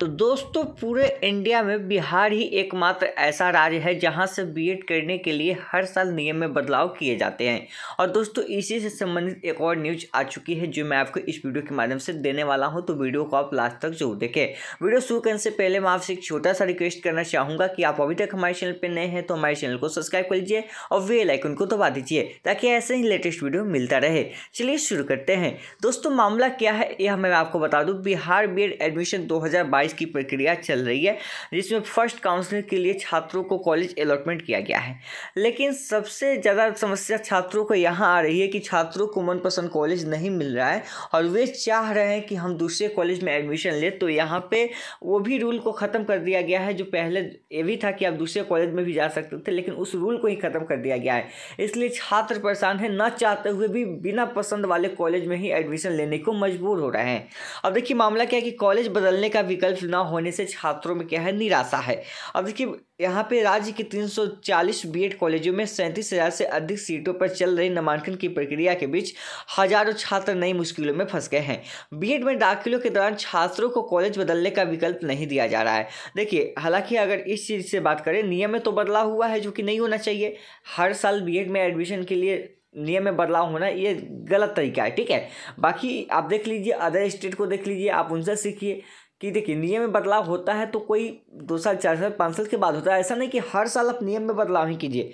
तो दोस्तों पूरे इंडिया में बिहार ही एकमात्र ऐसा राज्य है जहां से बीएड करने के लिए हर साल नियम में बदलाव किए जाते हैं और दोस्तों इसी से संबंधित एक और न्यूज आ चुकी है जो मैं आपको इस वीडियो के माध्यम से देने वाला हूं तो वीडियो को आप लास्ट तक जरूर देखें वीडियो शुरू करने से पहले मैं आपसे एक छोटा सा रिक्वेस्ट करना चाहूँगा कि आप अभी तक हमारे चैनल पर नए हैं तो हमारे चैनल को सब्सक्राइब कर लीजिए और वे लाइकन को दबा दीजिए ताकि ऐसे ही लेटेस्ट वीडियो मिलता रहे चलिए शुरू करते हैं दोस्तों मामला क्या है यह मैं आपको बता दूँ बिहार बी एडमिशन दो चॉइस की प्रक्रिया चल रही है जिसमें फर्स्ट काउंसलिंग के लिए छात्रों को कॉलेज अलॉटमेंट किया गया है लेकिन सबसे ज़्यादा समस्या छात्रों को यहाँ आ रही है कि छात्रों को मनपसंद कॉलेज नहीं मिल रहा है और वे चाह रहे हैं कि हम दूसरे कॉलेज में एडमिशन लें तो यहाँ पर वो भी रूल को ख़त्म कर दिया गया है जो पहले ये भी था कि आप दूसरे कॉलेज में भी जा सकते थे लेकिन उस रूल को ही ख़त्म कर दिया गया है इसलिए छात्र परेशान है न चाहते हुए भी बिना पसंद वाले कॉलेज में ही एडमिशन लेने को मजबूर हो रहे हैं अब देखिए मामला क्या है कि कॉलेज बदलने का विकल्प विकल्प ना होने से छात्रों में क्या है निराशा है अब देखिए यहाँ पे राज्य के 340 बीएड कॉलेजों में सैंतीस हज़ार से अधिक सीटों पर चल रही नामांकन की प्रक्रिया के बीच हजारों छात्र नई मुश्किलों में फंस गए हैं बीएड में दाखिलों के दौरान छात्रों को कॉलेज बदलने का विकल्प नहीं दिया जा रहा है देखिए हालांकि अगर इस चीज़ से बात करें नियम में तो बदलाव हुआ है जो कि नहीं होना चाहिए हर साल बी में एडमिशन के लिए नियम में बदलाव होना ये गलत तरीका है ठीक है बाकी आप देख लीजिए अदर स्टेट को देख लीजिए आप उनसे सीखिए कि देखिए नियम में बदलाव होता है तो कोई दो साल चार साल पाँच साल के बाद होता है ऐसा नहीं कि हर साल आप नियम में बदलाव ही कीजिए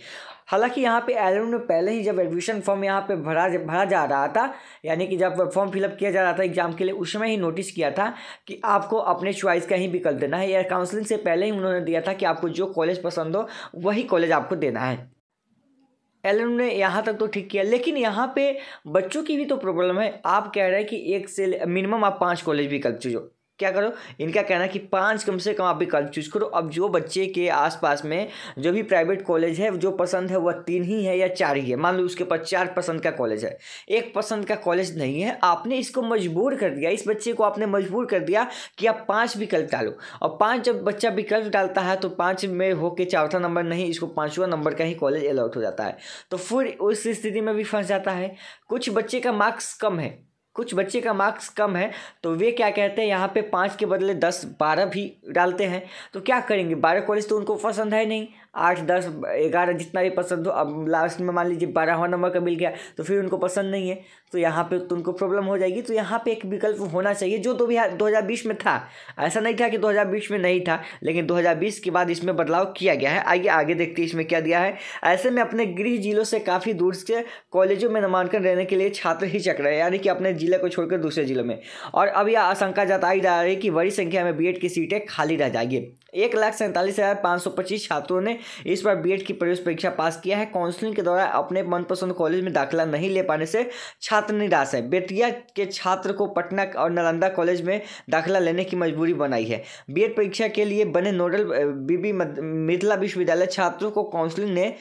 हालांकि यहाँ पे एल ने पहले ही जब एडमिशन फॉर्म यहाँ पे भरा भरा जा रहा था यानी कि जब फॉर्म फिलअप किया जा रहा था एग्जाम के लिए उस समय ही नोटिस किया था कि आपको अपने चॉइस का ही विकल्प देना है या काउंसलिंग से पहले ही उन्होंने दिया था कि आपको जो कॉलेज पसंद हो वही कॉलेज आपको देना है एल ने यहाँ तक तो ठीक किया लेकिन यहाँ पे बच्चों की भी तो प्रॉब्लम है आप कह रहे हैं कि एक से मिनिमम आप पाँच कॉलेज विकल्प चुजो क्या करो इनका कहना है कि पाँच कम से कम आप विकल्प चूज करो अब जो बच्चे के आसपास में जो भी प्राइवेट कॉलेज है जो पसंद है वह तीन ही है या चार ही है मान लो उसके पास चार पसंद का कॉलेज है एक पसंद का कॉलेज नहीं है आपने इसको मजबूर कर दिया इस बच्चे को आपने मजबूर कर दिया कि आप पाँच विकल्प डालो और पाँच जब बच्चा विकल्प डालता है तो पाँच में होकर चौथा नंबर नहीं इसको पाँचवा नंबर का ही कॉलेज अलाउट हो जाता है तो फिर उस स्थिति में भी फंस जाता है कुछ बच्चे का मार्क्स कम है कुछ बच्चे का मार्क्स कम है तो वे क्या कहते हैं यहाँ पे पाँच के बदले दस बारह भी डालते हैं तो क्या करेंगे बारह कॉलेज तो उनको पसंद है नहीं आठ दस ग्यारह जितना भी पसंद हो अब लास्ट में मान लीजिए बारहवा नंबर का मिल गया तो फिर उनको पसंद नहीं है तो यहाँ पे उनको प्रॉब्लम हो जाएगी तो यहाँ पे एक विकल्प होना चाहिए जो दो तो हाँ, दो हज़ार बीस में था ऐसा नहीं था कि दो हज़ार बीस में नहीं था लेकिन दो हज़ार बीस के बाद इसमें बदलाव किया गया है आइए आगे देखते हैं इसमें क्या दिया है ऐसे में अपने गृह जिलों से काफ़ी दूर से कॉलेजों में नामांकन रहने के लिए छात्र ही चक रहे हैं यानी कि अपने जिले को छोड़कर दूसरे जिलों में और अब यह आशंका जताई जा रही है कि बड़ी संख्या में बी की सीटें खाली रह जाएगी एक लाख सैंतालीस हज़ार पाँच सौ पच्चीस छात्रों ने इस बार बी की प्रवेश परीक्षा पास किया है काउंसलिंग के द्वारा अपने मनपसंद कॉलेज में दाखिला नहीं ले पाने से छात्र निराश है बेतिया के छात्र को पटना और नालंदा कॉलेज में दाखिला लेने की मजबूरी बनाई है बी परीक्षा के लिए बने नोडल बीबी मिथिला विश्वविद्यालय छात्रों को काउंसलिंग ने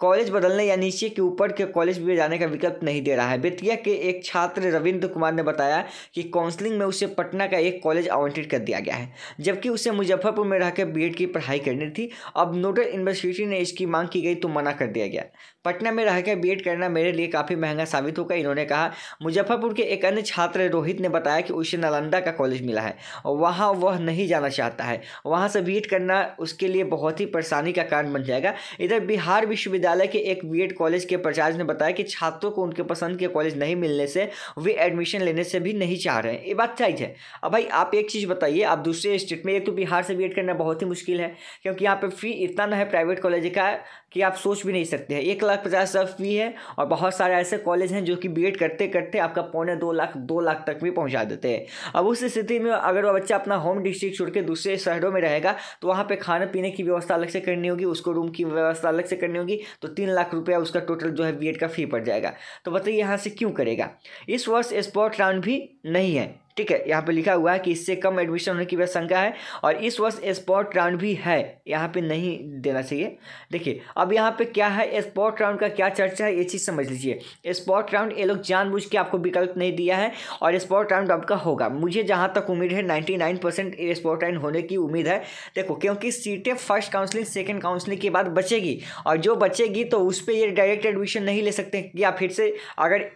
कॉलेज बदलने या नीचे के ऊपर के कॉलेज में जाने का विकल्प नहीं दे रहा है बेतिया के एक छात्र रविंद्र कुमार ने बताया कि काउंसलिंग में उसे पटना का एक कॉलेज आवंटित कर दिया गया है जबकि उसे मुजफ्फरपुर में रहकर बी की पढ़ाई करनी थी अब नोडल यूनिवर्सिटी ने इसकी मांग की गई तो मना कर दिया गया पटना में रहकर बी करना मेरे लिए काफ़ी महंगा साबित होगा इन्होंने कहा मुजफ्फरपुर के एक अन्य छात्र रोहित ने बताया कि उसे नालंदा का कॉलेज मिला है वहाँ वह नहीं जाना चाहता है वहाँ से बी करना उसके लिए बहुत ही परेशानी का कारण बन जाएगा इधर बिहार विश्वविद्यालय विश्वविद्यालय के एक बीएड कॉलेज के प्रचार ने बताया कि छात्रों को उनके पसंद के कॉलेज नहीं मिलने से वे एडमिशन लेने से भी नहीं चाह रहे हैं ये बात सही है अब भाई आप एक चीज़ बताइए आप दूसरे स्टेट में एक तो बिहार से बी करना बहुत ही मुश्किल है क्योंकि यहाँ पर फ़ी इतना ना है प्राइवेट कॉलेज का कि आप सोच भी नहीं सकते हैं एक लाख पचास हज़ार फी है और बहुत सारे ऐसे कॉलेज हैं जो कि बी करते करते आपका पौने दो लाख दो लाख तक भी पहुँचा देते हैं अब उस स्थिति में अगर वह बच्चा अपना होम डिस्ट्रिक्ट छोड़ के दूसरे शहरों में रहेगा तो वहाँ पर खाने पीने की व्यवस्था अलग से करनी होगी उसको रूम की व्यवस्था अलग से करनी होगी तो तीन लाख रुपया उसका टोटल जो है बी का फ़ी पड़ जाएगा तो बताइए यहाँ से क्यों करेगा इस वर्ष स्पॉट राउंड भी नहीं है ठीक है यहाँ पे लिखा हुआ है कि इससे कम एडमिशन होने की भी शंका है और इस वर्ष स्पॉट राउंड भी है यहाँ पे नहीं देना चाहिए देखिए अब यहाँ पे क्या है स्पॉट राउंड का क्या चर्चा है ये चीज़ समझ लीजिए स्पॉट राउंड ये लोग जानबूझ के आपको विकल्प नहीं दिया है और स्पॉट राउंड आपका होगा मुझे जहाँ तक उम्मीद है ninety nine percent spot round होने की उम्मीद है देखो क्योंकि सीटें फर्स्ट काउंसलिंग सेकेंड काउंसलिंग के बाद बचेगी और जो बचेगी तो उस पर ये डायरेक्ट एडमिशन नहीं ले सकते या फिर से अगर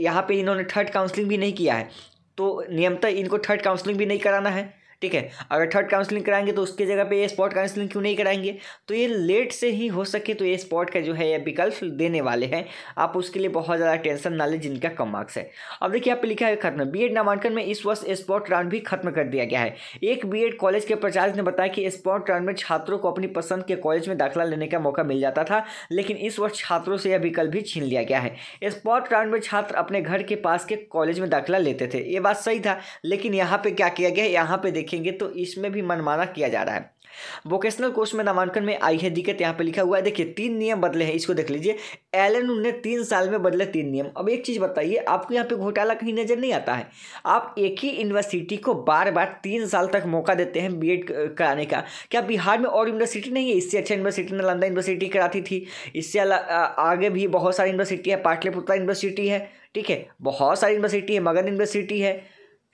यहाँ पे इन्होंने थर्ड काउंसलिंग भी नहीं किया है तो नियमतः इनको थर्ड काउंसलिंग भी नहीं कराना है ठीक है अगर थर्ड काउंसलिंग कराएंगे तो उसके जगह पे ये स्पॉट काउंसलिंग क्यों नहीं कराएंगे तो ये लेट से ही हो सके तो ये स्पॉट का जो है यह विकल्प देने वाले हैं आप उसके लिए बहुत ज़्यादा टेंशन ना लें जिनका कम मार्क्स है अब देखिए आप लिखा है खत्म बी नामांकन में इस वर्ष स्पॉट राउंड भी खत्म कर दिया गया है एक बी कॉलेज के प्रचार ने बताया कि स्पॉट राउंड में छात्रों को अपनी पसंद के कॉलेज में दाखिला लेने का मौका मिल जाता था लेकिन इस वर्ष छात्रों से यह विकल्प भी छीन लिया गया है स्पॉट राउंड में छात्र अपने घर के पास के कॉलेज में दाखिला लेते थे ये बात सही था लेकिन यहाँ पर क्या किया गया यहाँ पर देखिए देखेंगे तो इसमें भी मनमाना किया जा रहा है वोकेशनल कोर्स में नामांकन में आई है दिक्कत यहाँ पे लिखा हुआ है देखिए तीन नियम बदले हैं इसको देख लीजिए एल एन ने तीन साल में बदले तीन नियम अब एक चीज़ बताइए आपको यहाँ पे घोटाला कहीं नज़र नहीं आता है आप एक ही यूनिवर्सिटी को बार बार तीन साल तक मौका देते हैं बी कराने का क्या बिहार में और यूनिवर्सिटी नहीं है इससे अच्छा यूनिवर्सिटी नालंदा यूनिवर्सिटी कराती थी इससे आगे भी बहुत सारी यूनिवर्सिटी है पाटलिपुत्र यूनिवर्सिटी है ठीक है बहुत सारी यूनिवर्सिटी है मगध यूनिवर्सिटी है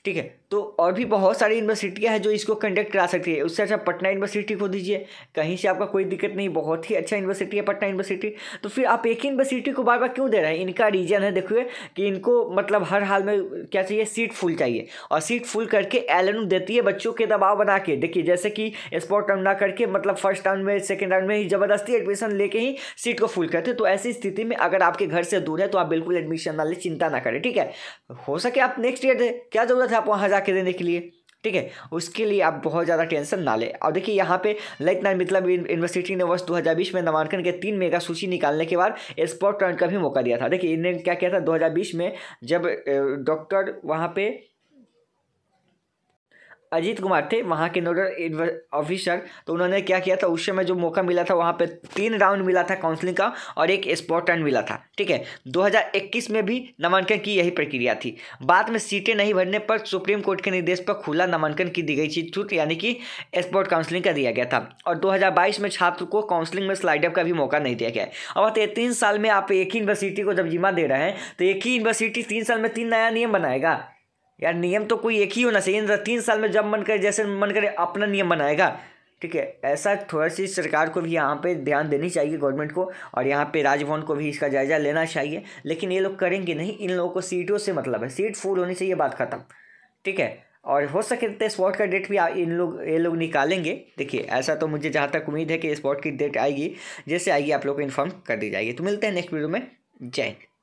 ठीक है तो और भी बहुत सारी यूनिवर्सिटियाँ हैं जो इसको कंडक्ट करा सकती है उससे अच्छा पटना यूनिवर्सिटी खो दीजिए कहीं से आपका कोई दिक्कत नहीं बहुत ही अच्छा यूनिवर्सिटी है पटना यूनिवर्सिटी तो फिर आप एक ही यूनिवर्सिटी को बार बार क्यों दे रहे हैं इनका रीज़न है देखिए कि इनको मतलब हर हाल में क्या चाहिए सीट फुल चाहिए और सीट फुल करके एल देती है बच्चों के दबाव बना के देखिए जैसे कि स्पॉट राउंड ना करके मतलब फर्स्ट राउंड में सेकेंड राउंड में ही ज़बरदस्ती एडमिशन लेके ही सीट को फुल करते तो ऐसी स्थिति में अगर आपके घर से दूर है तो आप बिल्कुल एडमिशन ना ले चिंता ना करें ठीक है हो सके आप नेक्स्ट ईयर दे क्या ज़रूरत है आप वहाँ जाकर के देने के लिए ठीक है उसके लिए आप बहुत ज़्यादा टेंशन ना लें और देखिए यहाँ पे ललित नारायण यूनिवर्सिटी ने वर्ष 2020 में नामांकन के तीन मेगा सूची निकालने के बाद स्पॉट टर्न का भी मौका दिया था देखिए इन्हें क्या किया था 2020 में जब डॉक्टर वहाँ पे अजीत कुमार थे वहाँ के नोडल ऑफिसर तो उन्होंने क्या किया था उस समय जो मौका मिला था वहाँ पे तीन राउंड मिला था काउंसलिंग का और एक स्पॉट राउंड मिला था ठीक है 2021 में भी नामांकन की यही प्रक्रिया थी बाद में सीटें नहीं भरने पर सुप्रीम कोर्ट के निर्देश पर खुला नामांकन की दी गई थी छूट यानी कि स्पॉट काउंसलिंग का दिया गया था और दो में छात्र को काउंसलिंग में स्लाइडअप का भी मौका नहीं दिया गया और अब तीन साल में आप एक ही यूनिवर्सिटी को जब जिम्मा दे रहे हैं तो एक ही यूनिवर्सिटी तीन साल में तीन नया नियम बनाएगा यार नियम तो कोई एक ही होना चाहिए तीन साल में जब मन करे जैसे मन करे अपना नियम बनाएगा ठीक है ऐसा थोड़ा सी सरकार को भी यहाँ पे ध्यान देनी चाहिए गवर्नमेंट को और यहाँ पे राजभवन को भी इसका जायज़ा लेना चाहिए लेकिन ये लोग करेंगे नहीं इन लोगों को सीटों से मतलब है सीट फुल होनी चाहिए बात ख़त्म ठीक है और हो सके तो स्पॉट का डेट भी इन लोग ये लोग निकालेंगे देखिए ऐसा तो मुझे जहाँ तक उम्मीद है कि स्पॉट की डेट आएगी जैसे आएगी आप लोग को इन्फॉर्म कर दी जाएगी तो मिलते हैं नेक्स्ट वीडियो में जय हिंद